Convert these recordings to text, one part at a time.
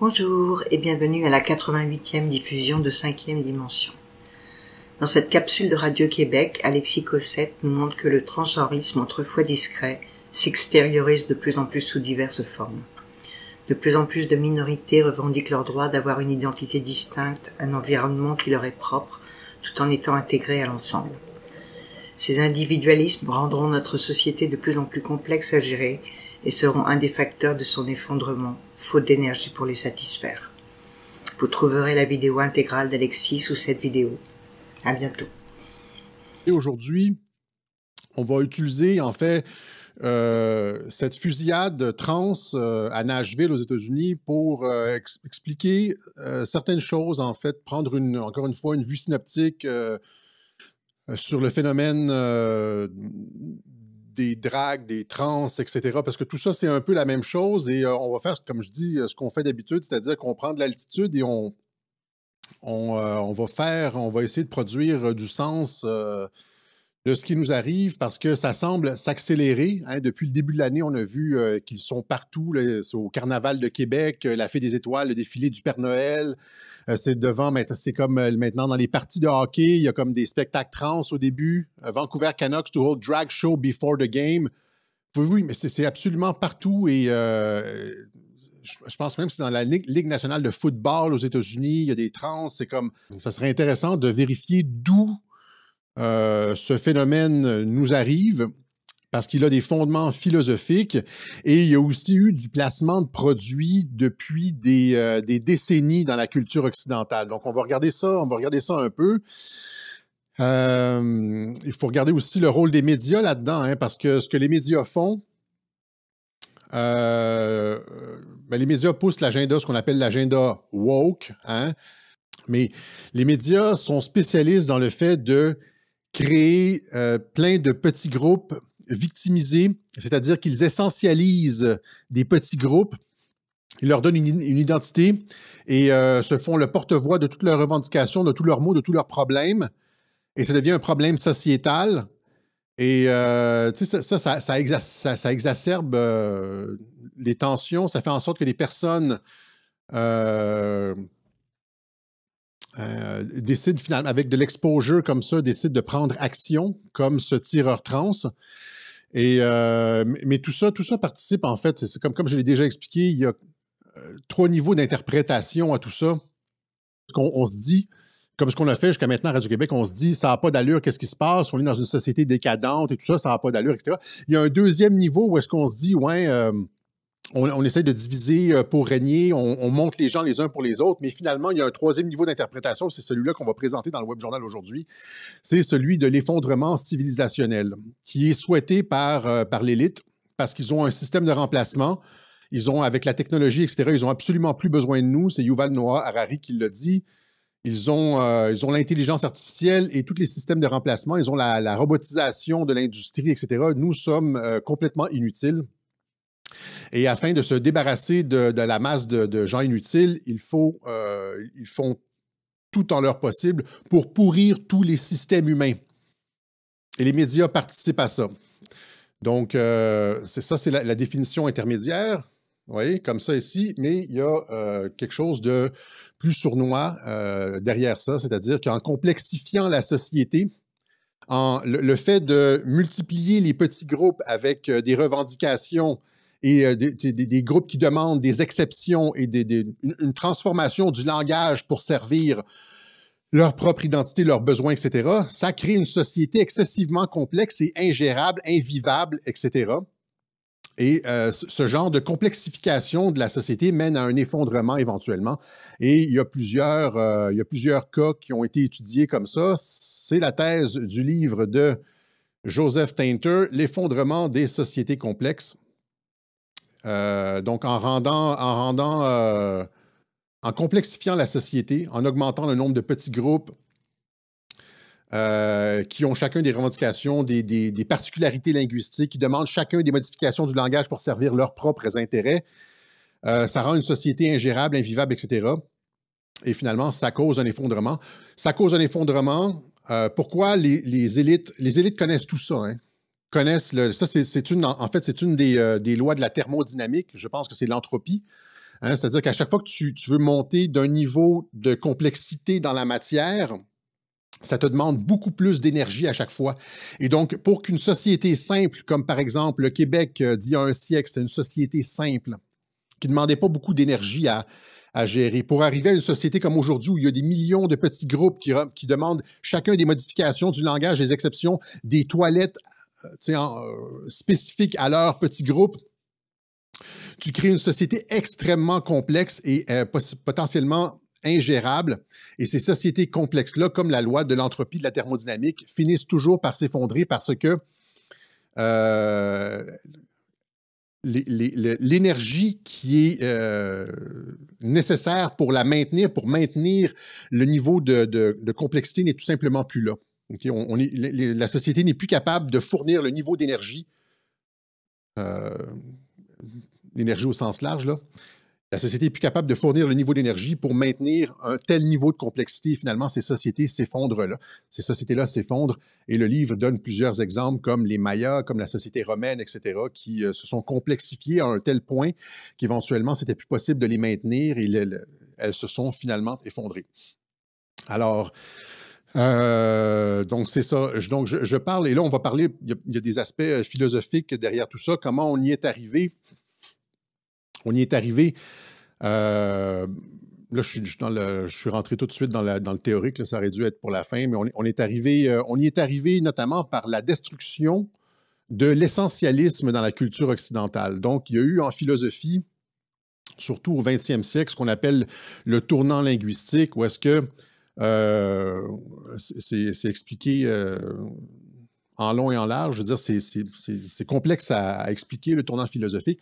Bonjour et bienvenue à la 88e diffusion de 5e Dimension. Dans cette capsule de Radio-Québec, Alexis Cossette nous montre que le transgenrisme, autrefois discret, s'extériorise de plus en plus sous diverses formes. De plus en plus de minorités revendiquent leur droit d'avoir une identité distincte, un environnement qui leur est propre, tout en étant intégrés à l'ensemble. Ces individualismes rendront notre société de plus en plus complexe à gérer et seront un des facteurs de son effondrement faute d'énergie pour les satisfaire. Vous trouverez la vidéo intégrale d'Alexis sous cette vidéo. À bientôt. Et aujourd'hui, on va utiliser en fait euh, cette fusillade trans euh, à Nashville aux États-Unis pour euh, expliquer certaines choses, en fait, prendre une, encore une fois une vue synaptique sur le phénomène des dragues, des trans, etc. Parce que tout ça, c'est un peu la même chose et euh, on va faire, comme je dis, euh, ce qu'on fait d'habitude, c'est-à-dire qu'on prend de l'altitude et on, on, euh, va faire, on va essayer de produire du sens de ce qui nous arrive parce que ça semble s'accélérer. Hein. Depuis le début de l'année, on a vu qu'ils sont partout, au Carnaval de Québec, la Fée des Étoiles, le défilé du Père Noël. Euh, c'est devant, c'est comme euh, maintenant dans les parties de hockey, il y a comme des spectacles trans au début. Euh, Vancouver Canucks to hold drag show before the game. Oui, oui, mais c'est absolument partout et je, pense même que c'est dans la Ligue, nationale de football aux États-Unis, il y a des trans, c'est comme ça serait intéressant de vérifier d'où ce phénomène nous arrive parce qu'il a des fondements philosophiques et il y a aussi eu du placement de produits depuis euh, des, décennies dans la culture occidentale. Donc, on va regarder ça, on va regarder ça un peu. Euh, il faut regarder aussi le rôle des médias là-dedans, hein, parce que ce que les médias font, euh, ben, les médias poussent l'agenda, ce qu'on appelle l'agenda woke, hein. mais les médias sont spécialistes dans le fait de créer plein de petits groupes victimisés, c'est-à-dire qu'ils essentialisent des petits groupes ils leur donnent une, identité et euh, se font le porte-voix de toutes leurs revendications, de tous leurs mots, de tous leurs problèmes. Et ça devient un problème sociétal. Et euh, ça, ça, exacerbe euh, les tensions. Ça fait en sorte que les personnes décident finalement, avec de l'exposure comme ça, décident de prendre action, comme ce tireur trans. Et, euh, mais tout ça, tout ça participe en fait, c'est comme, comme je l'ai déjà expliqué, il y a euh, trois niveaux d'interprétation à tout ça. qu'on on se dit, comme ce qu'on a fait jusqu'à maintenant à Radio-Québec, on se dit ça n'a pas d'allure, qu'est-ce qui se passe? On est dans une société décadente et tout ça, ça n'a pas d'allure, etc. Il y a un deuxième niveau où est-ce qu'on se dit, ouais, euh, on, on, essaie de diviser euh, pour régner, on, monte les gens les uns pour les autres, mais finalement, il y a un troisième niveau d'interprétation, c'est celui-là qu'on va présenter dans le web journal aujourd'hui, c'est celui de l'effondrement civilisationnel, qui est souhaité par, euh, par l'élite, parce qu'ils ont un système de remplacement, ils ont, avec la technologie, etc., ils ont absolument plus besoin de nous, c'est Yuval Noah Harari qui l'a dit, ils ont, euh, ils ont l'intelligence artificielle et tous les systèmes de remplacement, ils ont la, robotisation de l'industrie, etc., nous sommes complètement inutiles et afin de se débarrasser de, la masse de, gens inutiles, euh, ils font tout en leur possible pour pourrir tous les systèmes humains. Et les médias participent à ça. Donc, euh, c'est ça, c'est la, définition intermédiaire. Vous voyez, comme ça ici, mais il y a euh, quelque chose de plus sournois derrière ça, c'est-à-dire qu'en complexifiant la société, en, le, fait de multiplier les petits groupes avec des revendications et euh, des, groupes qui demandent des exceptions et une, transformation du langage pour servir leur propre identité, leurs besoins, etc., ça crée une société excessivement complexe et ingérable, invivable, etc. Et euh, ce genre de complexification de la société mène à un effondrement éventuellement. Et il plusieurs, euh, il y a plusieurs cas qui ont été étudiés comme ça. C'est la thèse du livre de Joseph Tainter, L'effondrement des sociétés complexes, euh, donc, en rendant, en rendant, euh, en complexifiant la société, en augmentant le nombre de petits groupes euh, qui ont chacun des revendications, des, particularités linguistiques, qui demandent chacun des modifications du langage pour servir leurs propres intérêts, ça rend une société ingérable, invivable, etc. Et finalement, ça cause un effondrement. Ça cause un effondrement. pourquoi les, les, élites, les élites connaissent tout ça? Hein? connaissent ça, c'est une, en fait, c'est une des, euh, des, lois de la thermodynamique. Je pense que c'est l'entropie. Hein. C'est-à-dire qu'à chaque fois que tu, tu veux monter d'un niveau de complexité dans la matière, ça te demande beaucoup plus d'énergie à chaque fois. Et donc, pour qu'une société simple, comme par exemple le Québec d'il y a un siècle, c'était une société simple, qui ne demandait pas beaucoup d'énergie à, à, gérer. Pour arriver à une société comme aujourd'hui, où il y a des millions de petits groupes qui, qui demandent chacun des modifications du langage, des exceptions, des toilettes en, euh, spécifiques à leur petit groupe, tu crées une société extrêmement complexe et euh, potentiellement ingérable. Et ces sociétés complexes-là, comme la loi de l'entropie de la thermodynamique, finissent toujours par s'effondrer parce que euh, l'énergie qui est nécessaire pour la maintenir, pour maintenir le niveau de complexité n'est tout simplement plus là. On, la société n'est plus capable de fournir le niveau d'énergie, euh, l'énergie au sens large, là. La société n'est plus capable de fournir le niveau d'énergie pour maintenir un tel niveau de complexité. Finalement, ces sociétés s'effondrent là. Ces sociétés-là s'effondrent et le livre donne plusieurs exemples comme les Mayas, comme la société romaine, etc., qui euh, se sont complexifiées à un tel point qu'éventuellement, c'était plus possible de les maintenir et elles se sont finalement effondrées. Alors, euh, donc, c'est ça. Je, donc, je, parle, et là, on va parler, il y, a, des aspects euh, philosophiques derrière tout ça, comment on y est arrivé. On y est arrivé. Euh, là, je suis, suis, rentré tout de suite dans, dans le théorique, ça aurait dû être pour la fin, mais on, est arrivé, on y est arrivé notamment par la destruction de l'essentialisme dans la culture occidentale. Donc, il y a eu en philosophie, surtout au 20e siècle, ce qu'on appelle le tournant linguistique, où est-ce que euh, c'est expliqué euh, en long et en large. Je veux dire, c'est complexe à, expliquer, le tournant philosophique.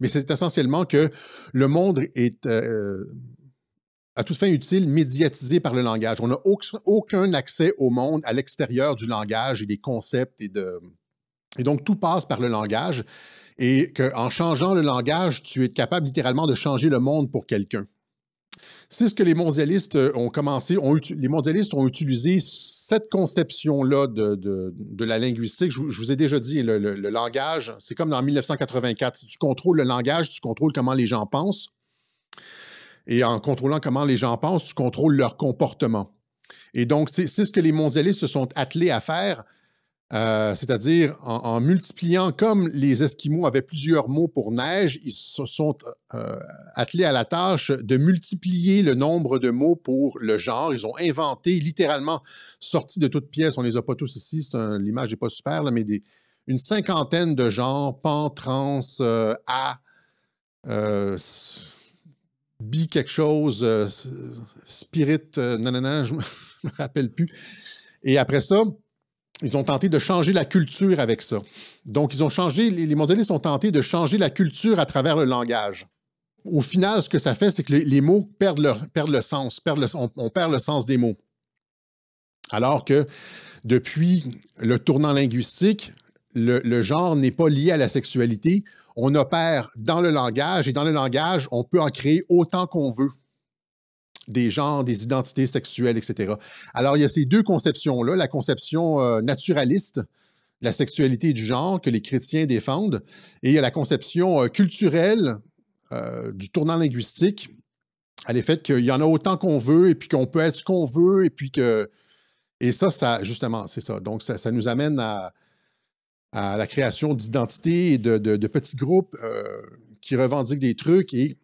Mais c'est essentiellement que le monde est euh, à toute fin utile médiatisé par le langage. On n'a aucun accès au monde à l'extérieur du langage et des concepts. Et, de... et donc, tout passe par le langage. Et qu'en changeant le langage, tu es capable littéralement de changer le monde pour quelqu'un. C'est ce que les mondialistes euh, ont commencé. les mondialistes ont utilisé cette conception-là de, la linguistique. Je, vous ai déjà dit, le, langage, c'est comme dans 1984. tu contrôles le langage, tu contrôles comment les gens pensent. Et en contrôlant comment les gens pensent, tu contrôles leur comportement. Et donc, c'est ce que les mondialistes se sont attelés à faire euh, c'est-à-dire en, multipliant, comme les Esquimaux avaient plusieurs mots pour neige, ils se sont euh, attelés à la tâche de multiplier le nombre de mots pour le genre. Ils ont inventé, littéralement, sorti de toutes pièce, on les a pas tous ici, l'image n'est pas super, mais une cinquantaine de genres, pan, trans, euh, a, bi quelque chose, spirit, nanana, je me rappelle plus. Et après ça, ils ont tenté de changer la culture avec ça. Donc, ils ont changé, les mondialistes ont tenté de changer la culture à travers le langage. Au final, ce que ça fait, c'est que les, mots perdent, le sens, on, perd le sens des mots. Alors que depuis le tournant linguistique, le genre n'est pas lié à la sexualité. On opère dans le langage et dans le langage, on peut en créer autant qu'on veut des genres, des identités sexuelles, etc. Alors, il y a ces deux conceptions-là, la conception euh, naturaliste de la sexualité du genre que les chrétiens défendent, et il y a la conception euh, culturelle euh, du tournant linguistique, à l'effet qu'il y en a autant qu'on veut, et puis qu'on peut être ce qu'on veut, et puis que... Et ça, ça justement, c'est ça. Donc, ça, nous amène à, la création d'identités et de, petits groupes qui revendiquent des trucs et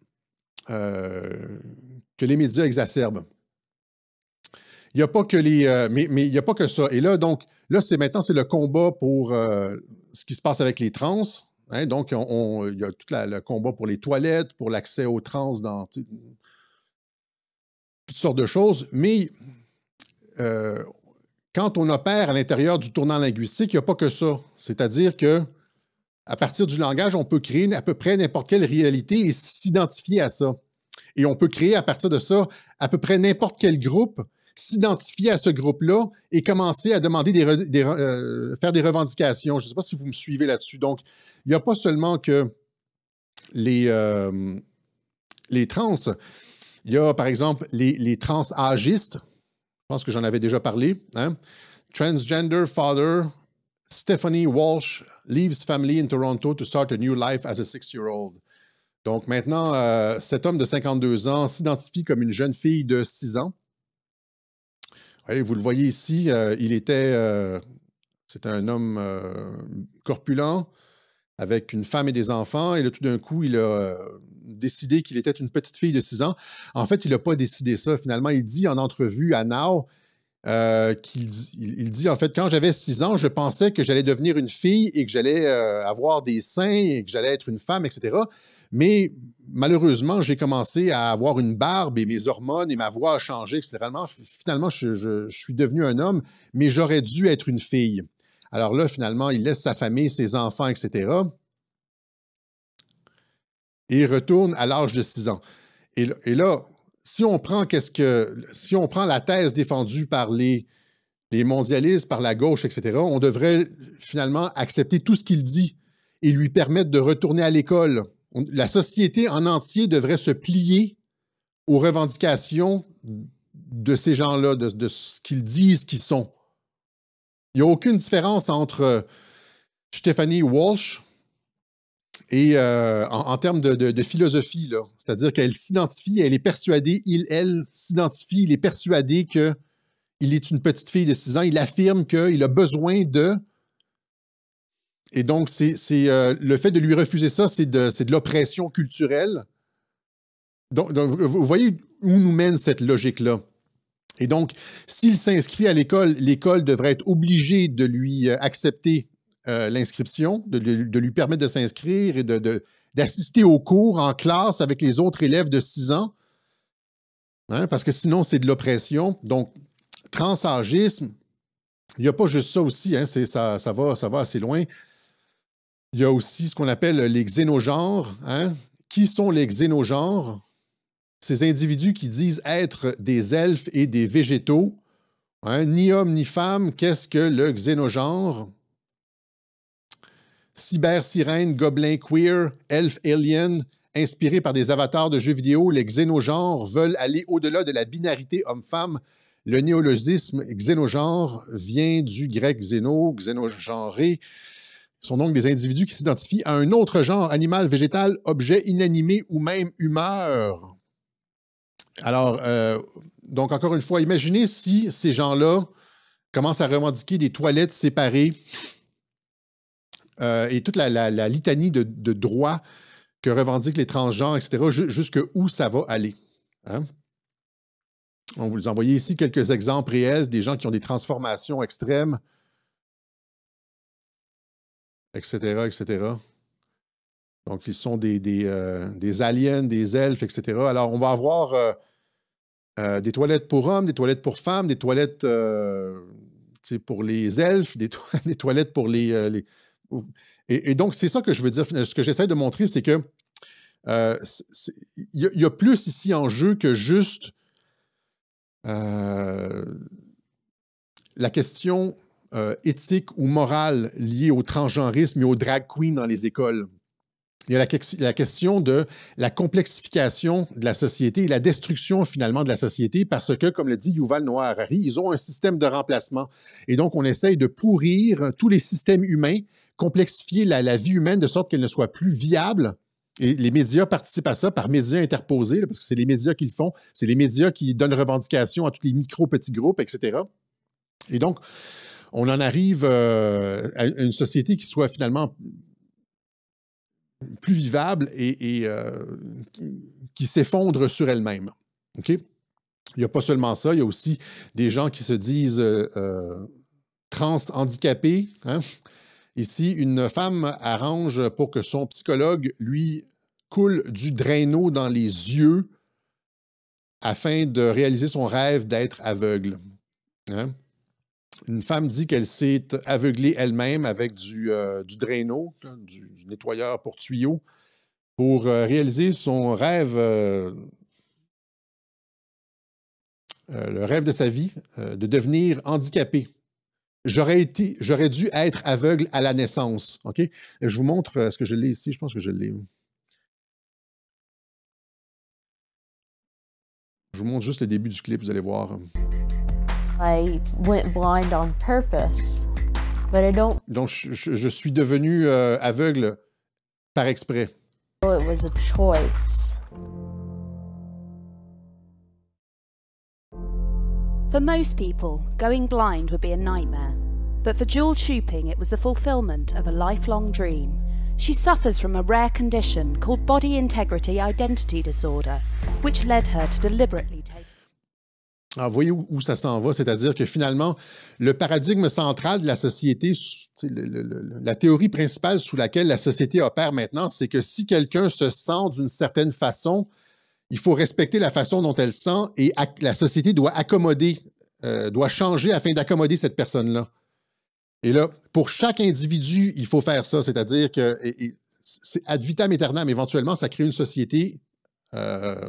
que les médias exacerbent. Il n'y a pas que les. Euh, mais, il a pas que ça. Et là, donc, là, c'est maintenant, c'est le combat pour euh, ce qui se passe avec les trans. Hein. donc, on, il y a tout le combat pour les toilettes, pour l'accès aux trans dans toutes sortes de choses. Mais euh, quand on opère à l'intérieur du tournant linguistique, il n'y a pas que ça. C'est-à-dire que à partir du langage, on peut créer à peu près n'importe quelle réalité et s'identifier à ça. Et on peut créer à partir de ça à peu près n'importe quel groupe, s'identifier à ce groupe-là et commencer à demander des, euh, faire des revendications. Je ne sais pas si vous me suivez là-dessus. Donc, il n'y a pas seulement que euh, les, trans. Il y a, par exemple, les, trans-âgistes. Je pense que j'en avais déjà parlé. Hein? Transgender father Stephanie Walsh leaves family in Toronto to start a new life as a six-year-old. Donc maintenant, euh, cet homme de 52 ans s'identifie comme une jeune fille de 6 ans. vous le voyez ici, euh, il était, euh, c'était un homme corpulent avec une femme et des enfants. Et là, tout d'un coup, il a décidé qu'il était une petite fille de 6 ans. En fait, il n'a pas décidé ça. Finalement, il dit en entrevue à Nao qu'il dit, en fait, quand j'avais 6 ans, je pensais que j'allais devenir une fille et que j'allais avoir des seins et que j'allais être une femme, etc. Mais malheureusement, j'ai commencé à avoir une barbe et mes hormones et ma voix a changé, etc. Finalement, je, suis devenu un homme, mais j'aurais dû être une fille. Alors là, finalement, il laisse sa famille, ses enfants, etc. Et il retourne à l'âge de 6 ans. Et, là, si on prend qu'est-ce que si on prend la thèse défendue par les mondialistes, par la gauche, etc., on devrait finalement accepter tout ce qu'il dit et lui permettre de retourner à l'école la société en entier devrait se plier aux revendications de ces gens-là, de, ce qu'ils disent qu'ils sont. Il n'y a aucune différence entre euh, Stéphanie Walsh et euh, en, termes de, philosophie. C'est-à-dire qu'elle s'identifie, elle est persuadée, il, elle s'identifie, il est persuadé qu'il est une petite fille de six ans. Il affirme qu'il a besoin de et donc, c'est euh, le fait de lui refuser ça, c'est de, l'oppression culturelle. Donc, vous voyez où nous mène cette logique-là. Et donc, s'il s'inscrit à l'école, l'école devrait être obligée de lui euh, accepter euh, l'inscription, de, lui permettre de s'inscrire et d'assister de, aux cours en classe avec les autres élèves de 6 ans, hein, parce que sinon, c'est de l'oppression. Donc, transagisme, il n'y a pas juste ça aussi, hein, ça, ça, va, ça va assez loin. Il y a aussi ce qu'on appelle les xénogènes. Hein? Qui sont les xénogènes Ces individus qui disent être des elfes et des végétaux. Hein? Ni homme ni femme, qu'est-ce que le xénogène Cyber, sirène, gobelin, queer, elf, alien, inspirés par des avatars de jeux vidéo, les xénogènes veulent aller au-delà de la binarité homme-femme. Le néologisme xénogène vient du grec xéno, xénogenré, sont donc des individus qui s'identifient à un autre genre, animal, végétal, objet inanimé ou même humeur. Alors, euh, donc encore une fois, imaginez si ces gens-là commencent à revendiquer des toilettes séparées euh, et toute la, litanie de, droits que revendiquent les transgenres, etc., jusque où ça va aller. Hein? On vous envoie ici quelques exemples réels des gens qui ont des transformations extrêmes etc., etc. Donc, ils sont des, euh, aliens, des elfes, etc. Alors, on va avoir euh, euh, des toilettes pour hommes, des toilettes pour femmes, des toilettes pour les elfes, des, des toilettes pour les... Et, donc, c'est ça que je veux dire. Ce que j'essaie de montrer, c'est que il y, a plus ici en jeu que juste la question euh, éthique ou morale liée au transgenrisme et au drag queen dans les écoles. Il y a la, question de la complexification de la société et la destruction finalement de la société parce que, comme le dit Yuval Noah Harari, ils ont un système de remplacement. Et donc, on essaye de pourrir tous les systèmes humains, complexifier la, vie humaine de sorte qu'elle ne soit plus viable. Et les médias participent à ça par médias interposés, parce que c'est les médias qui le font, c'est les médias qui donnent revendication à tous les micro-petits groupes, etc. Et donc, on en arrive euh, à une société qui soit finalement plus vivable et, euh, qui s'effondre sur elle-même. OK? Il n'y a pas seulement ça, il y a aussi des gens qui se disent euh, trans-handicapés. Hein? Ici, une femme arrange pour que son psychologue lui coule du draineau dans les yeux afin de réaliser son rêve d'être aveugle. Hein? une femme dit qu'elle s'est aveuglée elle-même avec du, euh, du draino, du, nettoyeur pour tuyaux, pour euh, réaliser son rêve, euh, le rêve de sa vie, de devenir handicapée. J'aurais été, j'aurais dû être aveugle à la naissance. Ok, je vous montre ce que je l'ai ici. Je pense que je l'ai. Je vous montre juste le début du clip. Vous allez voir. I went blind on purpose, but I don't. Donc, je, je suis devenu euh, aveugle par exprès. it was a choice. For most people, going blind would be a nightmare. But for Jewel Chuping, it was the fulfillment of a lifelong dream. She suffers from a rare condition called body integrity identity disorder, which led her to deliberately Alors, ah, voyez où, ça s'en va, c'est-à-dire que finalement, le paradigme central de la société, la théorie principale sous laquelle la société opère maintenant, c'est que si quelqu'un se sent d'une certaine façon, il faut respecter la façon dont elle sent et la société doit accommoder, euh, doit changer afin d'accommoder cette personne-là. Et là, pour chaque individu, il faut faire ça, c'est-à-dire que c'est ad vitam aeternam, éventuellement, ça crée une société. Euh,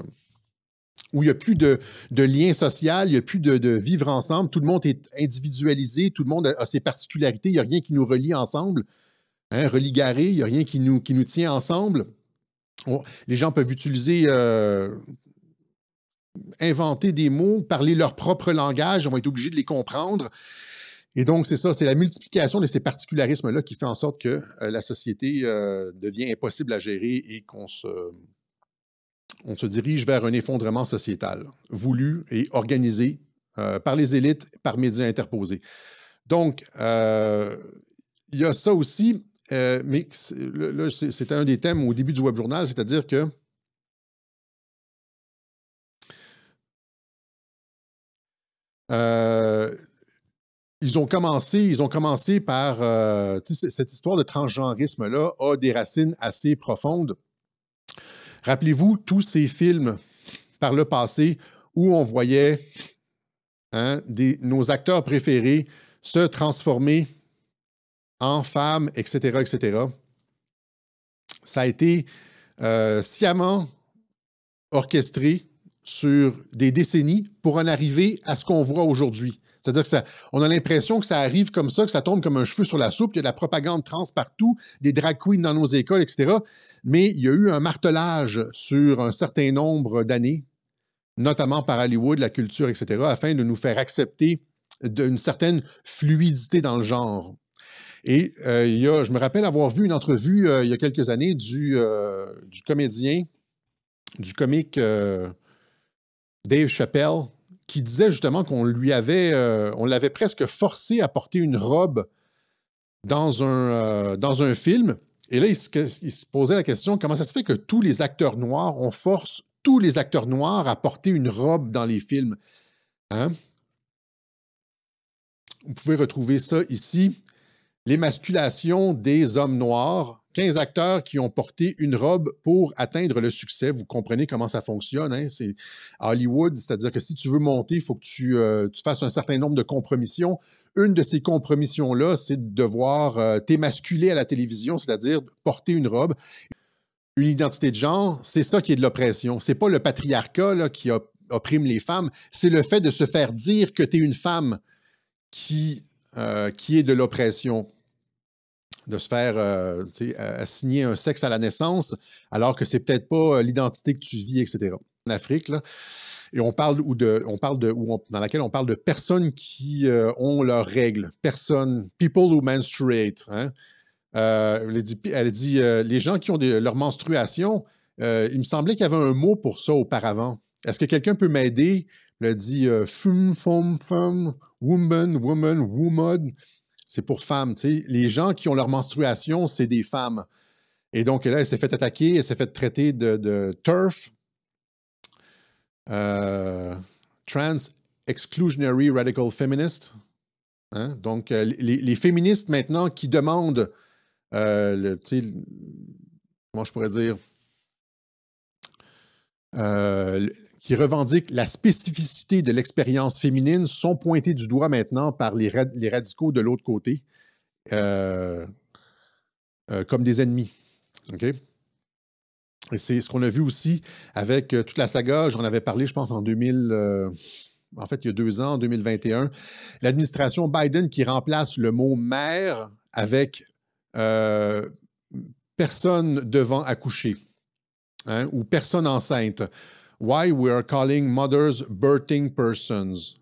où il n'y a plus de, lien social, il n'y a plus de, vivre ensemble, tout le monde est individualisé, tout le monde a, ses particularités, il n'y a rien qui nous relie ensemble, hein, religaré, il n'y a rien qui nous, qui nous tient ensemble. les gens peuvent utiliser, euh, inventer des mots, parler leur propre langage, on va être obligé de les comprendre. Et donc, c'est ça, c'est la multiplication de ces particularismes-là qui fait en sorte que euh, la société euh, devient impossible à gérer et qu'on se, on se dirige vers un effondrement sociétal, voulu et organisé euh, par les élites, par médias interposés. Donc, euh, il y a ça aussi, euh, mais là, c'était un des thèmes au début du web journal, c'est-à-dire que ils ont commencé, ils ont commencé par cette histoire de transgenrisme là a des racines assez profondes Rappelez-vous tous ces films par le passé où on voyait hein, nos acteurs préférés se transformer en femmes, etc., etc. Ça a été euh, sciemment orchestré sur des décennies pour en arriver à ce qu'on voit aujourd'hui. C'est-à-dire que on a l'impression que ça arrive comme ça, que ça tombe comme un cheveu sur la soupe, il y a de la propagande trans partout, des drag queens dans nos écoles, etc. Mais il y a eu un martelage sur un certain nombre d'années, notamment par Hollywood, la culture, etc., afin de nous faire accepter d'une certaine fluidité dans le genre. Et euh, il y a, je me rappelle avoir vu une entrevue euh, il y a quelques années du euh, comédien, du comique Dave Chappelle, qui disait justement qu'on lui avait, euh, on l'avait presque forcé à porter une robe dans un, euh, dans un film. Et là, il se, posait la question comment ça se fait que tous les acteurs noirs, on force tous les acteurs noirs à porter une robe dans les films hein? Vous pouvez retrouver ça ici. L'émasculation des hommes noirs, 15 acteurs qui ont porté une robe pour atteindre le succès. Vous comprenez comment ça fonctionne. Hein? C'est Hollywood, c'est-à-dire que si tu veux monter, il faut que tu, euh, fasses un certain nombre de compromissions. Une de ces compromissions-là, c'est de devoir euh, t'émasculer à la télévision, c'est-à-dire porter une robe. Une identité de genre, c'est ça qui est de l'oppression. C'est pas le patriarcat là, qui opprime les femmes, c'est le fait de se faire dire que tu es une femme qui, euh, qui est de l'oppression de se faire euh, assigner un sexe à la naissance, alors que c'est peut-être pas euh, l'identité que tu vis, etc. En Afrique, là, et on parle ou de, on parle de, dans laquelle on parle de personnes qui euh, ont leurs règles, personnes, people who menstruate. Hein? elle dit, dit les gens qui ont leur menstruation, il me semblait qu'il y avait un mot pour ça auparavant. Est-ce que quelqu'un peut m'aider? Elle dit fum, fum, fum, woman, woman, woman c'est pour femmes. sais. Les gens qui ont leur menstruation, c'est des femmes. Et donc, là, elle s'est fait attaquer, elle s'est fait traiter de, turf, TERF, euh, Trans Exclusionary Radical Feminist. Hein. Donc, euh, les, féministes maintenant qui demandent, euh, comment je pourrais dire, qui revendiquent la spécificité de l'expérience féminine sont pointés du doigt maintenant par les, radicaux de l'autre côté euh, euh, comme des ennemis. Et c'est ce qu'on a vu aussi avec euh, toute la saga, j'en avais parlé, je pense, en 2000. en fait, il y a deux ans, en 2021, l'administration Biden qui remplace le mot mère avec personne devant accoucher hein, ou personne enceinte why we are calling mothers birthing persons.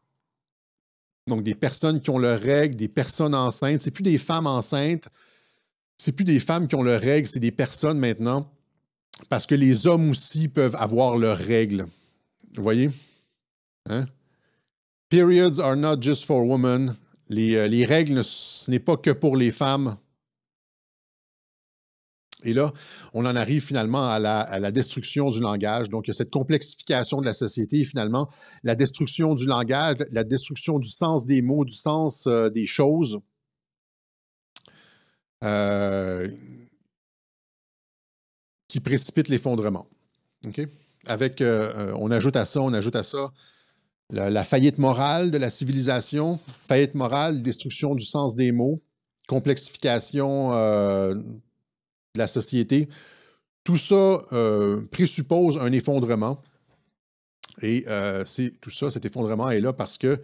Donc des personnes qui ont leurs règles, des personnes enceintes. C'est plus des femmes enceintes, c'est plus des femmes qui ont leurs règles, c'est des personnes maintenant, parce que les hommes aussi peuvent avoir leurs règles. Vous voyez? Hein? Periods are not just for women. Euh, les règles, ce n'est pas que pour les femmes. Et là, on en arrive finalement à la, destruction du langage. Donc, il cette complexification de la société finalement la destruction du langage, la destruction du sens des mots, du sens euh, des choses. Euh, qui précipite l'effondrement. Avec, euh, on ajoute à ça, on ajoute à ça la, faillite morale de la civilisation, faillite morale, destruction du sens des mots, complexification de la société. Tout ça euh, présuppose un effondrement. Et euh, tout ça, cet effondrement est là parce que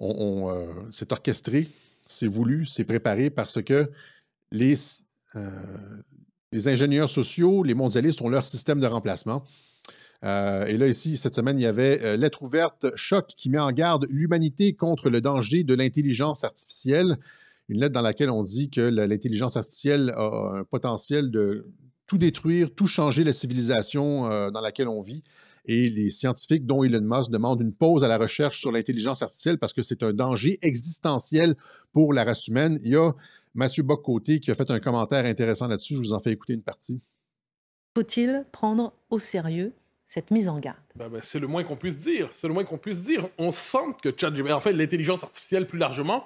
euh, c'est orchestré, c'est voulu, c'est préparé parce que les, euh, les ingénieurs sociaux, les mondialistes ont leur système de remplacement. et là, ici, cette semaine, il y avait Lettre ouverte, choc qui met en garde l'humanité contre le danger de l'intelligence artificielle une lettre dans laquelle on dit que l'intelligence artificielle a un potentiel de tout détruire, tout changer la civilisation euh, dans laquelle on vit. Et les scientifiques, dont Elon Musk, demandent une pause à la recherche sur l'intelligence artificielle parce que c'est un danger existentiel pour la race humaine. Il y a Mathieu Bock-Côté qui a fait un commentaire intéressant là-dessus. Je vous en fais écouter une partie. Faut-il prendre au sérieux cette mise en garde? Ben, ben, c'est le moins qu'on puisse dire. C'est le moins qu'on puisse dire. On sent que ChatGPT, en fait, l'intelligence artificielle plus largement,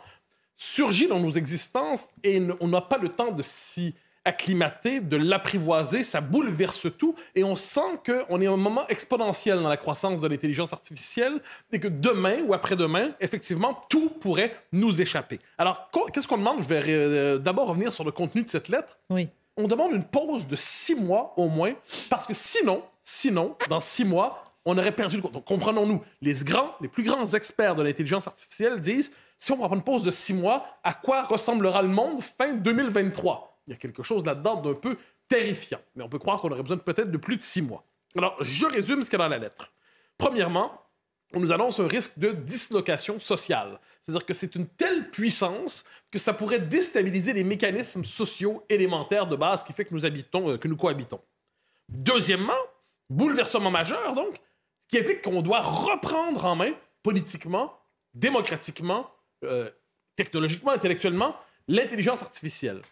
surgit dans nos existences et on n'a pas le temps de s'y acclimater, de l'apprivoiser, ça bouleverse tout et on sent qu'on est à un moment exponentiel dans la croissance de l'intelligence artificielle et que demain ou après-demain, effectivement, tout pourrait nous échapper. Alors, qu'est-ce qu'on demande Je vais euh, d'abord revenir sur le contenu de cette lettre. Oui. On demande une pause de six mois au moins parce que sinon, sinon, dans six mois, on aurait perdu le compte. comprenons-nous, les grands, les plus grands experts de l'intelligence artificielle disent si on prend une pause de six mois, à quoi ressemblera le monde fin 2023? Il y a quelque chose là-dedans d'un peu terrifiant, mais on peut croire qu'on aurait besoin peut-être de plus de six mois. Alors, je résume ce qu'il y a dans la lettre. Premièrement, on nous annonce un risque de dislocation sociale. C'est-à-dire que c'est une telle puissance que ça pourrait déstabiliser les mécanismes sociaux élémentaires de base qui fait que nous habitons, euh, que nous cohabitons. Deuxièmement, bouleversement majeur, donc, qui implique qu'on doit reprendre en main politiquement, démocratiquement, euh, technologiquement, intellectuellement, l'intelligence artificielle.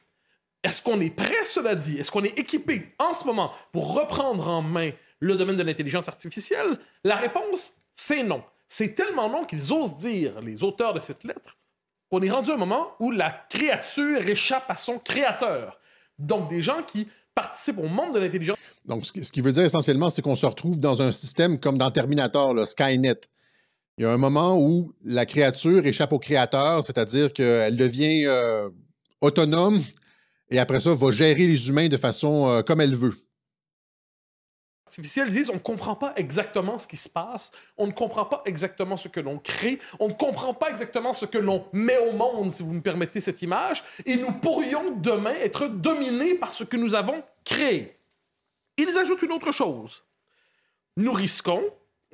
Est-ce qu'on est prêt, cela dit? Est-ce qu'on est équipé en ce moment pour reprendre en main le domaine de l'intelligence artificielle? La réponse, c'est non. C'est tellement non qu'ils osent dire, les auteurs de cette lettre, qu'on est rendu à un moment où la créature échappe à son créateur. Donc, des gens qui participent au monde de l'intelligence. Donc, ce qui veut dire essentiellement, c'est qu'on se retrouve dans un système comme dans Terminator, le Skynet, il y a un moment où la créature échappe au créateur, c'est-à-dire qu'elle devient euh, autonome et après ça va gérer les humains de façon euh, comme elle veut. artificiels disent on ne comprend pas exactement ce qui se passe, on ne comprend pas exactement ce que l'on crée, on ne comprend pas exactement ce que l'on met au monde, si vous me permettez cette image, et nous pourrions demain être dominés par ce que nous avons créé. Ils ajoutent une autre chose. Nous risquons,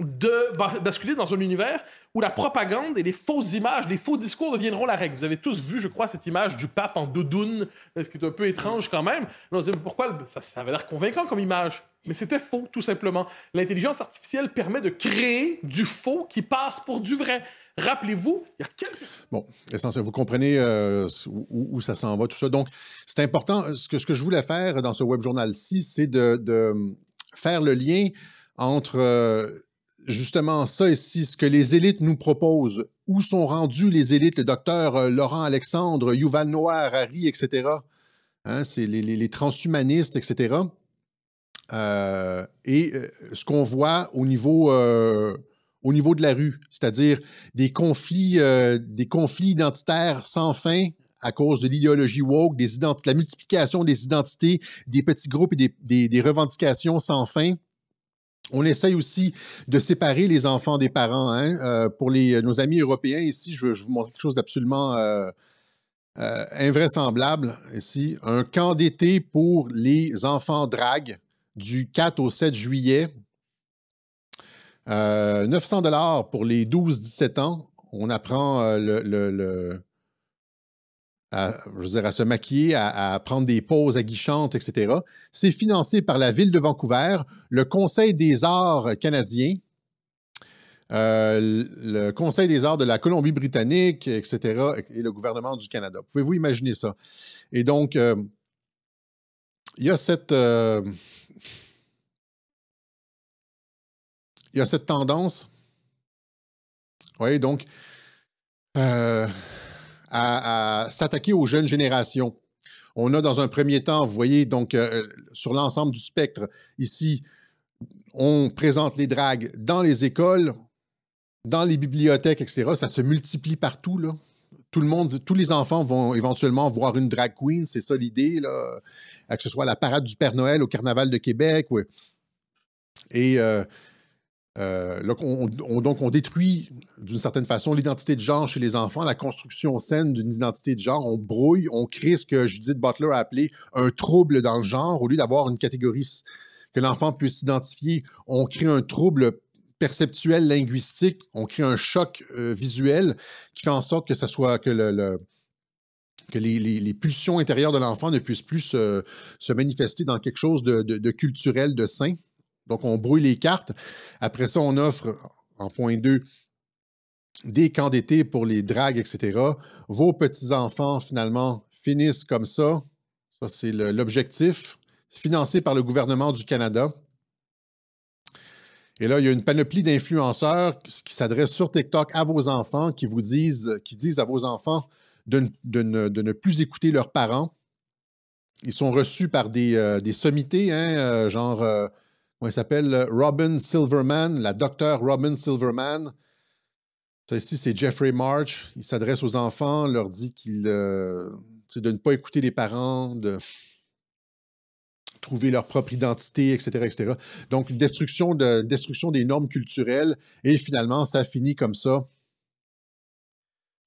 de basculer dans un univers où la propagande et les fausses images, les faux discours deviendront la règle. Vous avez tous vu, je crois, cette image du pape en doudoune, ce qui est un peu étrange quand même. Non, pourquoi ça, avait l'air convaincant comme image, mais c'était faux, tout simplement. L'intelligence artificielle permet de créer du faux qui passe pour du vrai. Rappelez-vous, il y a quelques... Bon, essentiel, vous comprenez euh, où, ça s'en va, tout ça. Donc, c'est important. Euh, ce que, ce que je voulais faire dans ce web journal-ci, c'est de, faire le lien entre... Euh, justement ça ici, ce que les élites nous proposent. Où sont rendus les élites, le docteur euh, Laurent Alexandre, Yuval Noir, Harry, etc. Hein, c'est les, transhumanistes, etc. et euh, euh, ce qu'on voit au niveau, au niveau de la rue, c'est-à-dire des conflits, des conflits identitaires sans fin à cause de l'idéologie woke, des la multiplication des identités, des petits groupes et des revendications sans fin. On essaye aussi de séparer les enfants des parents. Hein. Euh, pour les, euh, nos amis européens ici, je, vous montre quelque chose d'absolument euh, invraisemblable. Ici, un camp d'été pour les enfants drague du 4 au 7 juillet. 900 dollars pour les 12-17 ans. On apprend le à, à se maquiller, à, prendre des poses aguichantes, etc. C'est financé par la Ville de Vancouver, le Conseil des arts canadiens, euh, le Conseil des arts de la Colombie-Britannique, etc., et le gouvernement du Canada. Pouvez-vous imaginer ça? Et donc, euh, il y a cette... Euh, il y a cette tendance. Oui, donc, à, s'attaquer aux jeunes générations. On a dans un premier temps, vous voyez, donc euh, sur l'ensemble du spectre, ici, on présente les dragues dans les écoles, dans les bibliothèques, etc. Ça se multiplie partout, là. Tout le monde, tous les enfants vont éventuellement voir une drag queen, c'est ça l'idée, là. Euh, que ce soit la parade du Père Noël au Carnaval de Québec, ouais. Et euh, euh, donc, on détruit d'une certaine façon l'identité de genre chez les enfants, la construction saine d'une identité de genre. On brouille, on crée ce que Judith Butler a appelé un trouble dans le genre. Au lieu d'avoir une catégorie que l'enfant puisse s'identifier, on crée un trouble perceptuel, linguistique. On crée un choc euh, visuel qui fait en sorte que ça soit que les, pulsions intérieures de l'enfant ne puissent plus se, manifester dans quelque chose de culturel, de sain. Donc, on brouille les cartes. Après ça, on offre, en point 2, des camps d'été pour les dragues, etc. Vos petits-enfants, finalement, finissent comme ça. Ça, c'est l'objectif, financé par le gouvernement du Canada. Et là, il y a une panoplie d'influenceurs qui s'adressent sur TikTok à vos enfants, qui vous disent, qui disent à vos enfants de, ne, plus écouter leurs parents. Ils sont reçus par des, euh, sommités, hein, euh, genre... Euh, il s'appelle Robin Silverman, la docteur Robin Silverman. Ça ici, c'est Jeffrey March. Il s'adresse aux enfants, leur dit qu'il euh, de ne pas écouter les parents, de trouver leur propre identité, etc., Donc, destruction, de, destruction des normes culturelles. Et finalement, ça finit comme ça.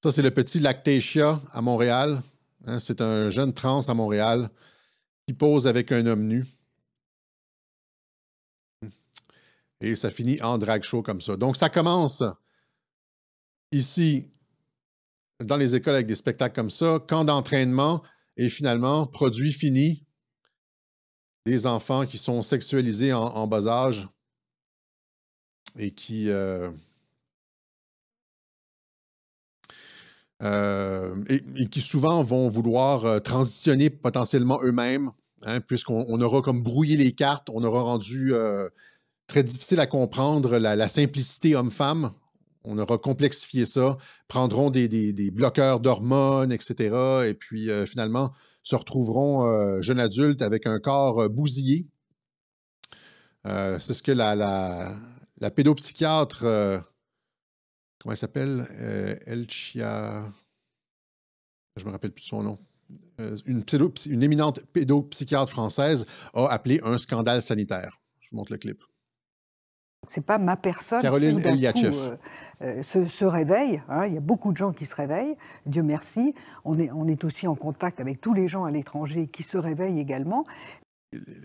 Ça, c'est le petit Lactatia à Montréal. Hein, c'est un jeune trans à Montréal qui pose avec un homme nu. Et ça finit en drag show comme ça. Donc, ça commence ici, dans les écoles avec des spectacles comme ça, camp d'entraînement et finalement, produit fini, des enfants qui sont sexualisés en, bas âge et qui... Euh, euh, et, qui souvent vont vouloir euh, transitionner potentiellement eux-mêmes, hein, puisqu'on aura comme brouillé les cartes, on aura rendu très difficile à comprendre, la, simplicité homme-femme. On aura complexifié ça, prendront des, bloqueurs d'hormones, etc. Et puis euh, finalement, se retrouveront jeune jeunes adultes avec un corps euh, bousillé. Euh, c'est ce que la, la, la pédopsychiatre, comment elle s'appelle Elchia. Je ne me rappelle plus son nom. Une, une, éminente pédopsychiatre française a appelé un scandale sanitaire. Je vous montre le clip c'est pas ma personne Caroline qui euh, euh, se, réveille. Hein. il y a beaucoup de gens qui se réveillent, Dieu merci. On est, on est aussi en contact avec tous les gens à l'étranger qui se réveillent également.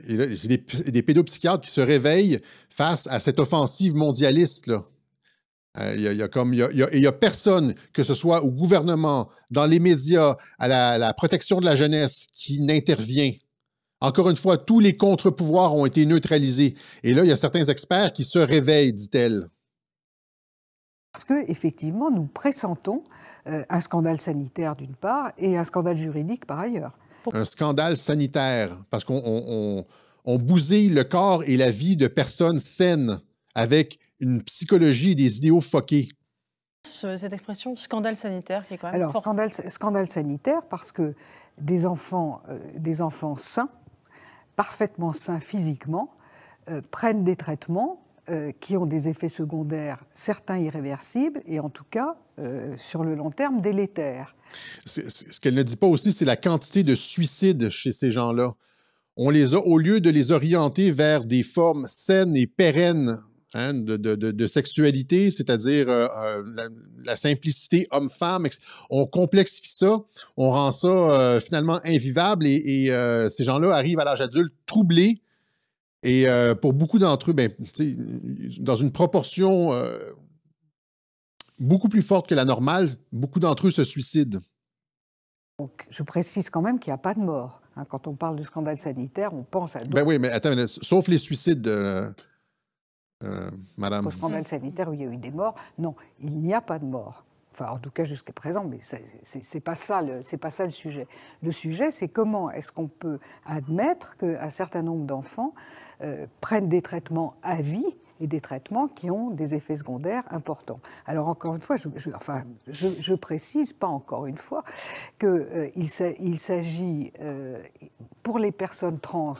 C'est des, des, pédopsychiatres qui se réveillent face à cette offensive mondialiste. Là. Euh, il y, a, comme, il y a, personne, que ce soit au gouvernement, dans les médias, à la, la protection de la jeunesse, qui n'intervient encore une fois, tous les contre-pouvoirs ont été neutralisés. Et là, il y a certains experts qui se réveillent, dit-elle. Parce que, effectivement, nous pressentons euh, un scandale sanitaire d'une part et un scandale juridique par ailleurs. Un scandale sanitaire, parce qu'on on, bousille le corps et la vie de personnes saines avec une psychologie et des idéaux foqués cette expression scandale sanitaire qui est quand même Alors, Scandale, sanitaire parce que des enfants, euh, des enfants sains parfaitement sains physiquement euh, prennent des traitements euh, qui ont des effets secondaires, certains irréversibles, et en tout cas, euh, sur le long terme, délétères. ce qu'elle ne dit pas aussi, c'est la quantité de suicides chez ces gens-là. On les a, au lieu de les orienter vers des formes saines et pérennes Hein, de, sexualité, c'est-à-dire euh, euh, la, simplicité homme-femme. On complexifie ça, on rend ça euh, finalement invivable et, ces gens-là arrivent à l'âge adulte troublés. Et pour beaucoup d'entre eux, ben, dans une proportion beaucoup plus forte que la normale, beaucoup d'entre eux se suicident. Donc, je précise quand même qu'il n'y a pas de mort. Hein. quand on parle de scandale sanitaire, on pense à. Ben oui, mais attends, sauf les suicides. Euh, madame. problème sanitaire où il y a eu des morts, non, il n'y a pas de morts. Enfin, en tout cas jusqu'à présent, mais c'est pas ça pas ça le sujet. Le sujet, c'est comment est-ce qu'on peut admettre qu'un certain nombre d'enfants euh, prennent des traitements à vie et des traitements qui ont des effets secondaires importants. Alors encore une fois, je, enfin, je, précise, pas encore une fois, qu'il euh, s'agit pour les personnes trans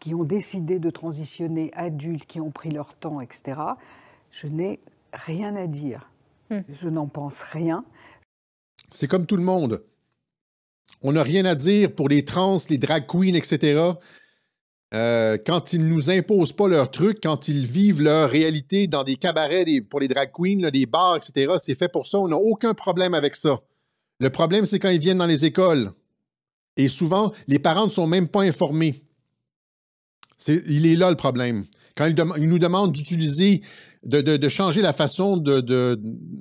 qui ont décidé de transitionner, adultes qui ont pris leur temps, etc., je n'ai rien à dire. Hmm. Je n'en pense rien. C'est comme tout le monde. On n'a rien à dire pour les trans, les drag queens, etc. Euh, quand ils nous imposent pas leur truc, quand ils vivent leur réalité dans des cabarets pour les drag queens, des bars, etc., c'est fait pour ça. On n'a aucun problème avec ça. Le problème, c'est quand ils viennent dans les écoles. Et souvent, les parents ne sont même pas informés. C'est, il est là le problème. Quand il, nous demande d'utiliser, de, changer la façon de,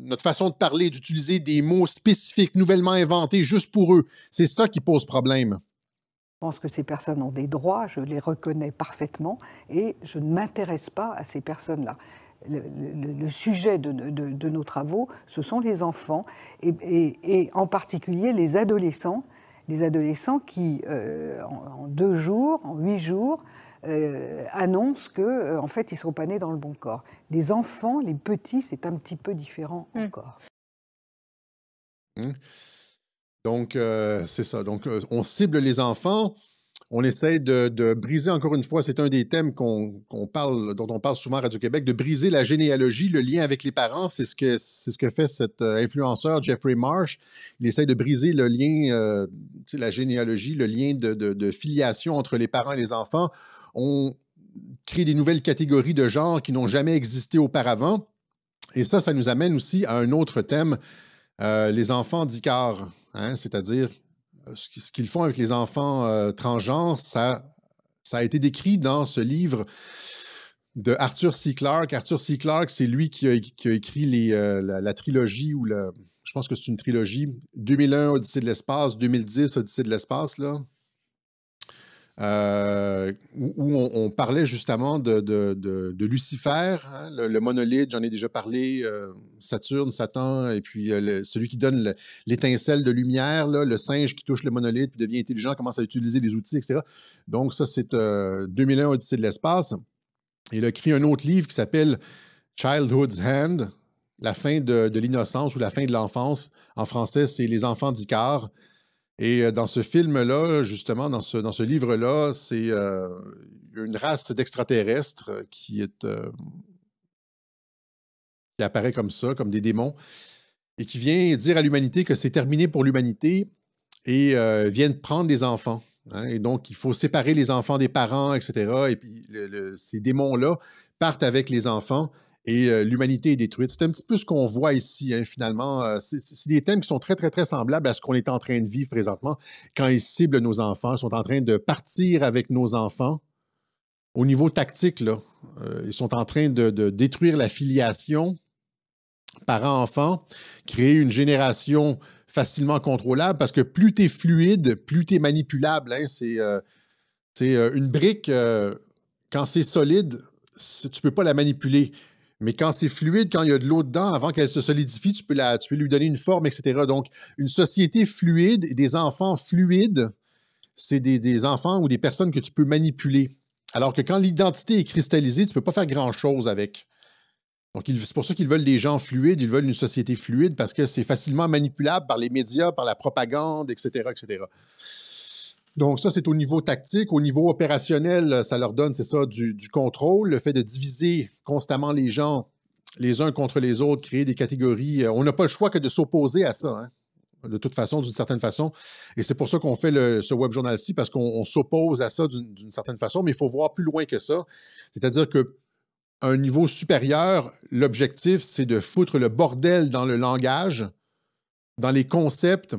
notre façon de parler, d'utiliser des mots spécifiques, nouvellement inventés, juste pour eux, c'est ça qui pose problème. Je pense que ces personnes ont des droits, je les reconnais parfaitement, et je ne m'intéresse pas à ces personnes-là. Le, sujet de, nos travaux, ce sont les enfants et, en particulier les adolescents, les adolescents qui, euh, en, deux jours, en huit jours, euh, annonce que euh, en fait ils seront pas nés dans le bon corps. Les enfants, les petits, c'est un petit peu différent mm. encore. Hein? Donc euh, c'est ça. Donc on cible les enfants. On essaie de, briser encore une fois, c'est un des thèmes qu'on parle, dont on parle souvent à Radio-Québec, de briser la généalogie, le lien avec les parents. C'est ce, que, ce que fait cet influenceur Jeffrey Marsh. Il essaie de briser le lien, la généalogie, le lien de filiation entre les parents et les enfants on crée des nouvelles catégories de genres qui n'ont jamais existé auparavant. Et ça, ça nous amène aussi à un autre thème, euh, les enfants d'icar, hein, c'est-à-dire euh, ce qu'ils font avec les enfants euh, transgenres, ça, a été décrit dans ce livre de Arthur C. Clarke. Arthur C. Clarke, c'est lui qui a, écrit la, trilogie ou le, je pense que c'est une trilogie 2001 Odyssée de l'espace, 2010 Odyssée de l'espace là. Euh, où, on, parlait justement de, Lucifer, hein, le, monolithe, j'en ai déjà parlé, euh, Saturne, Satan, et puis euh, celui qui donne l'étincelle de lumière, le singe qui touche le monolithe, puis devient intelligent, commence à utiliser des outils, etc. Donc ça, c'est 2001 Odyssée de l'espace. Il a écrit un autre livre qui s'appelle Childhood's Hand, la fin de, l'innocence ou la fin de l'enfance. En français, c'est Les enfants d'Icare. Et euh, dans ce film-là, justement, dans ce, livre-là, c'est euh, une race d'extraterrestres euh, qui est apparaît comme ça, comme des démons, et qui vient dire à l'humanité que c'est terminé pour l'humanité et viennent prendre des enfants. Hein. et donc, il faut séparer les enfants des parents, etc. Et puis, ces démons-là partent avec les enfants et euh, l'humanité est détruite. C'est un petit peu ce qu'on voit ici, hein, finalement. Euh, c'est des thèmes qui sont très, très, très semblables à ce qu'on est en train de vivre présentement quand ils ciblent nos enfants. Ils sont en train de partir avec nos enfants au niveau tactique. Euh, ils sont en train de, détruire la filiation parent-enfant, créer une génération facilement contrôlable parce que plus tu es fluide, plus tu es manipulable. Hein, c'est une brique, quand c'est solide, tu ne peux pas la manipuler. Mais quand c'est fluide, quand il y a de l'eau dedans, avant qu'elle se solidifie, tu peux, la, lui donner une forme, etc. Donc, une société fluide et des enfants fluides, c'est des, enfants ou des personnes que tu peux manipuler. Alors que quand l'identité est cristallisée, tu ne peux pas faire grand-chose avec. Donc, c'est pour ça qu'ils veulent des gens fluides, ils veulent une société fluide parce que c'est facilement manipulable par les médias, par la propagande, etc., etc. Donc ça, c'est au niveau tactique. Au niveau opérationnel, euh, ça leur donne, c'est ça, du, contrôle, le fait de diviser constamment les gens les uns contre les autres, créer des catégories. Euh, on n'a pas le choix que de s'opposer à ça. Hein, de toute façon, d'une certaine façon. Et c'est pour ça qu'on fait ce web journal-ci, parce qu'on s'oppose à ça d'une certaine façon, mais il faut voir plus loin que ça. C'est-à-dire que un niveau supérieur, l'objectif, c'est de foutre le bordel dans le langage, dans les concepts,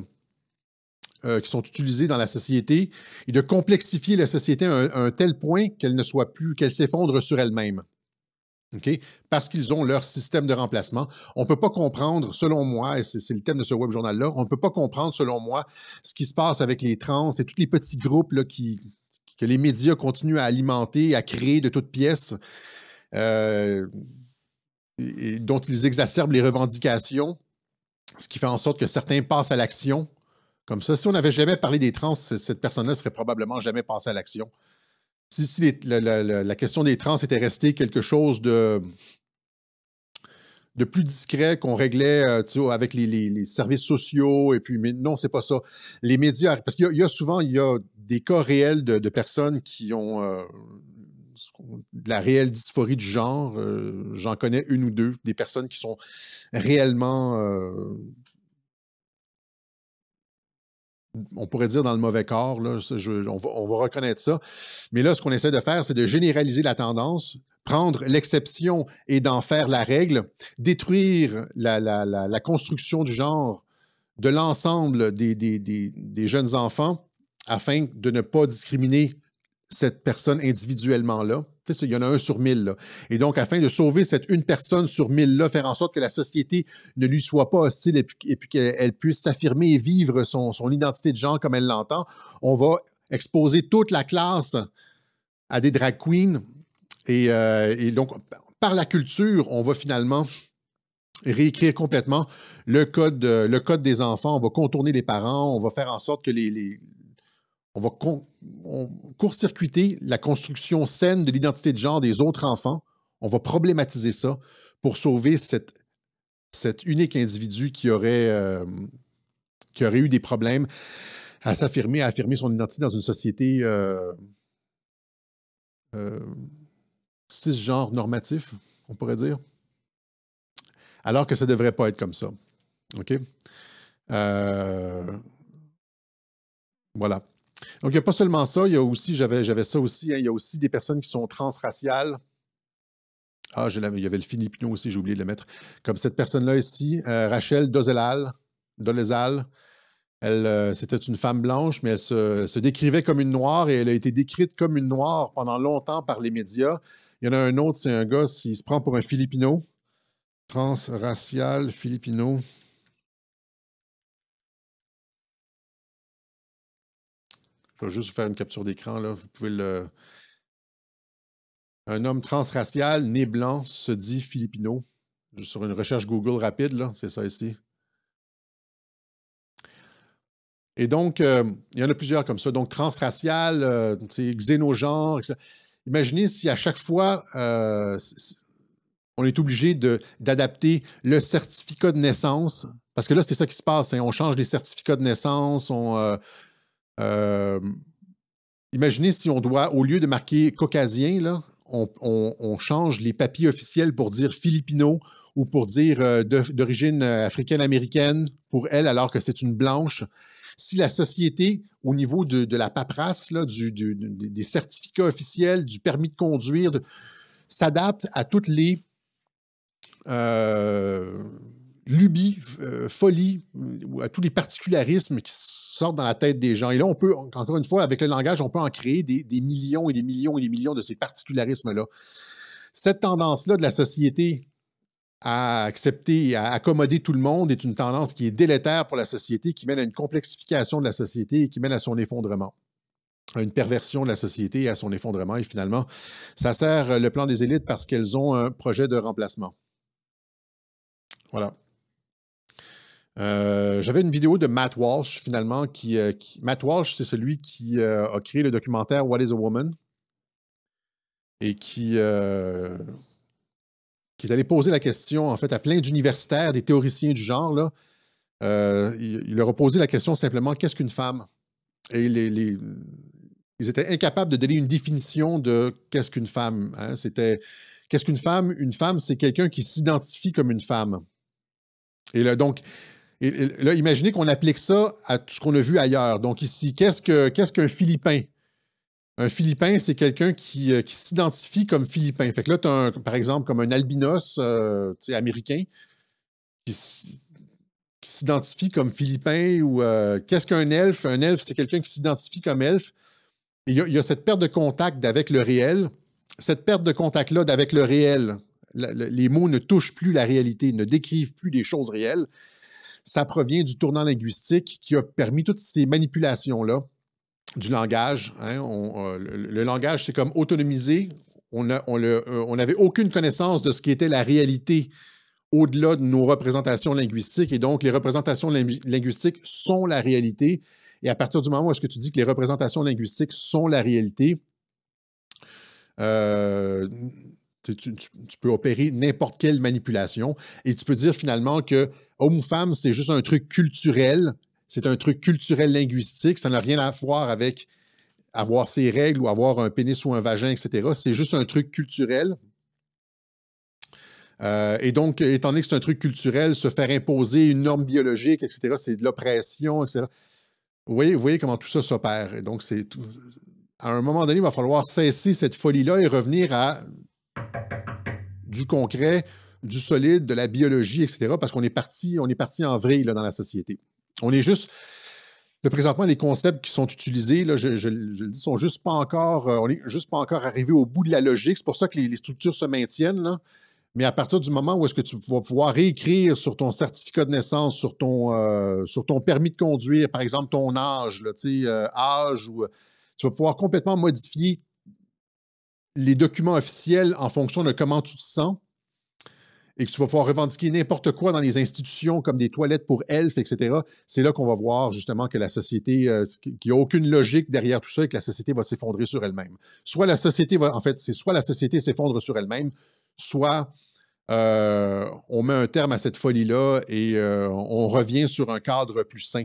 euh, qui sont utilisés dans la société et de complexifier la société à un, tel point qu'elle ne soit plus, qu'elle s'effondre sur elle-même. OK? Parce qu'ils ont leur système de remplacement. On ne peut pas comprendre, selon moi, et c'est le thème de ce web journal-là, on ne peut pas comprendre, selon moi, ce qui se passe avec les trans et tous les petits groupes que les médias continuent à alimenter, à créer de toutes pièces, euh, dont ils exacerbent les revendications, ce qui fait en sorte que certains passent à l'action comme ça. Si on n'avait jamais parlé des trans, cette personne-là serait probablement jamais passée à l'action. Si, la, question des trans était restée quelque chose de, de plus discret qu'on réglait euh, avec les, services sociaux, et puis, mais non, c'est pas ça. Les médias, parce qu'il y, a souvent il y a des cas réels de, personnes qui ont euh, de la réelle dysphorie du genre. Euh, j'en connais une ou deux, des personnes qui sont réellement on pourrait dire dans le mauvais corps, là, on, va, reconnaître ça. Mais là, ce qu'on essaie de faire, c'est de généraliser la tendance, prendre l'exception et d'en faire la règle, détruire la, construction du genre de l'ensemble des, jeunes enfants afin de ne pas discriminer cette personne individuellement-là il y en a un sur mille. Et donc, afin de sauver cette une personne sur mille-là, faire en sorte que la société ne lui soit pas hostile et puis, qu'elle puisse s'affirmer et vivre son, identité de genre comme elle l'entend, on va exposer toute la classe à des drag queens. Euh, et, donc, par la culture, on va finalement réécrire complètement le code, le code des enfants. On va contourner les parents, on va faire en sorte que les, on va court-circuiter la construction saine de l'identité de genre des autres enfants. On va problématiser ça pour sauver cet unique individu qui aurait, euh, qui aurait eu des problèmes à s'affirmer, à affirmer son identité dans une société euh, euh, cisgenre normatif, on pourrait dire. Alors que ça ne devrait pas être comme ça. OK? voilà. Donc, il n'y a pas seulement ça, il y a aussi, j'avais, j'avais ça aussi, hein, il y a aussi des personnes qui sont transraciales. Ah, il y avait le Philippino aussi, j'ai oublié de le mettre. Comme cette personne-là ici, euh, Rachel Dozelal, Dolezal. Elle, euh, c'était une femme blanche, mais elle se, se, décrivait comme une noire et elle a été décrite comme une noire pendant longtemps par les médias. Il y en a un autre, c'est un gars, il se prend pour un Filipino, transracial Filipino. Je vais juste vous faire une capture d'écran. Là. Vous pouvez le. Un homme transracial, né blanc, se dit Filipino. Sur une recherche Google rapide, là, c'est ça ici. Et donc, euh, il y en a plusieurs comme ça. Donc, transracial, euh, xénogène, etc. Imaginez si à chaque fois, euh, on est obligé d'adapter le certificat de naissance, parce que là, c'est ça qui se passe. Hein. On change les certificats de naissance, on, euh, imaginez si on doit, au lieu de marquer caucasien, on, change les papiers officiels pour dire filipino ou pour dire euh, d'origine euh, africaine-américaine pour elle, alors que c'est une blanche. Si la société, au niveau de, la paperasse, des certificats officiels, du permis de conduire, s'adapte à toutes les lubie euh, folie, euh, ou à tous les particularismes qui sortent dans la tête des gens. Et là, on peut, encore une fois, avec le langage, on peut en créer des, des millions et des millions et des millions de ces particularismes-là. Cette tendance-là de la société à accepter et à accommoder tout le monde est une tendance qui est délétère pour la société, qui mène à une complexification de la société et qui mène à son effondrement à une perversion de la société et à son effondrement. Et finalement, ça sert le plan des élites parce qu'elles ont un projet de remplacement. Voilà. Euh, j'avais une vidéo de Matt Walsh, finalement, qui. Euh, Matt Walsh, c'est celui qui euh, a créé le documentaire What is a Woman et qui. qui est allé poser la question, en fait, à plein d'universitaires, des théoriciens du genre, Il, leur a posé la question simplement qu'est-ce qu'une femme Et les, ils étaient incapables de donner une définition de qu'est-ce qu'une femme. Hein? C'était. Qu'est-ce qu'une femme Une femme, c'est quelqu'un qui s'identifie comme une femme. Et là, donc, et, là, imaginez qu'on applique ça à tout ce qu'on a vu ailleurs. Donc ici, qu'est-ce qu'un Philippin? Un Philippin, c'est quelqu'un qui, euh, s'identifie comme Philippin. Fait que là, tu as, par exemple, comme un albinos euh, américain qui, s'identifie comme Philippin ou euh, qu'est-ce qu'un elfe? Un elfe, c'est quelqu'un qui s'identifie comme elfe. Il y, a cette perte de contact avec le réel. Cette perte de contact-là avec le réel, les mots ne touchent plus la réalité, ne décrivent plus les choses réelles ça provient du tournant linguistique qui a permis toutes ces manipulations-là du langage. Hein. Euh, le, langage, c'est comme autonomisé. Euh, on n'avait aucune connaissance de ce qui était la réalité au-delà de nos représentations linguistiques. Et donc, les représentations linguistiques sont la réalité. Et à partir du moment où est-ce que tu dis que les représentations linguistiques sont la réalité, euh, tu, peux opérer n'importe quelle manipulation et tu peux dire finalement que homme ou femme, c'est juste un truc culturel, c'est un truc culturel linguistique, ça n'a rien à voir avec avoir ses règles ou avoir un pénis ou un vagin, etc. C'est juste un truc culturel. Euh, et donc, étant donné que c'est un truc culturel, se faire imposer une norme biologique, etc., c'est de l'oppression, etc. Vous voyez, comment tout ça s'opère. Et donc, c'est à un moment donné, il va falloir cesser cette folie-là et revenir à du concret, du solide, de la biologie, etc. Parce qu'on est parti, on est parti en vrai dans la société. On est juste. Le présentement, les concepts qui sont utilisés, je, le dis, sont juste pas encore. Euh, on est juste pas encore arrivé au bout de la logique. C'est pour ça que les, structures se maintiennent. Mais à partir du moment où est-ce que tu vas pouvoir réécrire sur ton certificat de naissance, sur ton, euh, sur ton permis de conduire, par exemple ton âge, là, euh, âge ou tu vas pouvoir complètement modifier les documents officiels en fonction de comment tu te sens et que tu vas pouvoir revendiquer n'importe quoi dans les institutions comme des toilettes pour elfes, etc., c'est là qu'on va voir justement que la société, euh, qu'il n'y a aucune logique derrière tout ça et que la société va s'effondrer sur elle-même. Soit la société va, en fait, c'est soit la société s'effondre sur elle-même, soit euh, on met un terme à cette folie-là et euh, on revient sur un cadre plus sain.